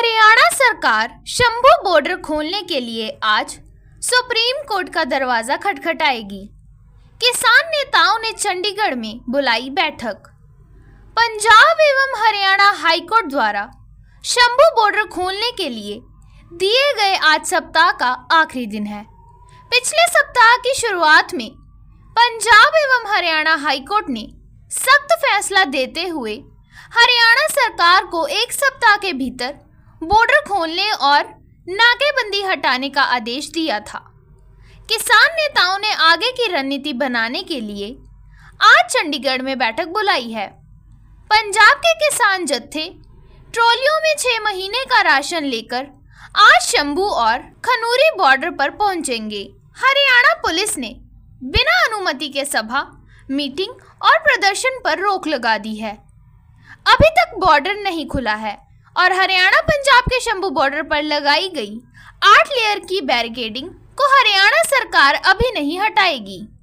हरियाणा सरकार शंभू बॉर्डर खोलने के लिए आज सुप्रीम कोर्ट का दरवाजा खटखटाएगी किसान नेताओं ने चंडीगढ़ में बुलाई बैठक पंजाब एवं हरियाणा हाईकोर्ट द्वारा शंभू बॉर्डर खोलने के लिए दिए गए आज सप्ताह का आखिरी दिन है पिछले सप्ताह की शुरुआत में पंजाब एवं हरियाणा हाईकोर्ट ने सख्त फैसला देते हुए हरियाणा सरकार को एक सप्ताह के भीतर बॉर्डर खोलने और नाकेबंदी हटाने का आदेश दिया था किसान नेताओं ने आगे की रणनीति बनाने के लिए आज चंडीगढ़ में बैठक बुलाई है पंजाब के किसान जत्थे ट्रॉलियों में छह महीने का राशन लेकर आज शंभू और खनूरी बॉर्डर पर पहुंचेंगे हरियाणा पुलिस ने बिना अनुमति के सभा मीटिंग और प्रदर्शन पर रोक लगा दी है अभी तक बॉर्डर नहीं खुला है और हरियाणा पंजाब के शंभू बॉर्डर पर लगाई गई आठ लेयर की बैरिकेडिंग को हरियाणा सरकार अभी नहीं हटाएगी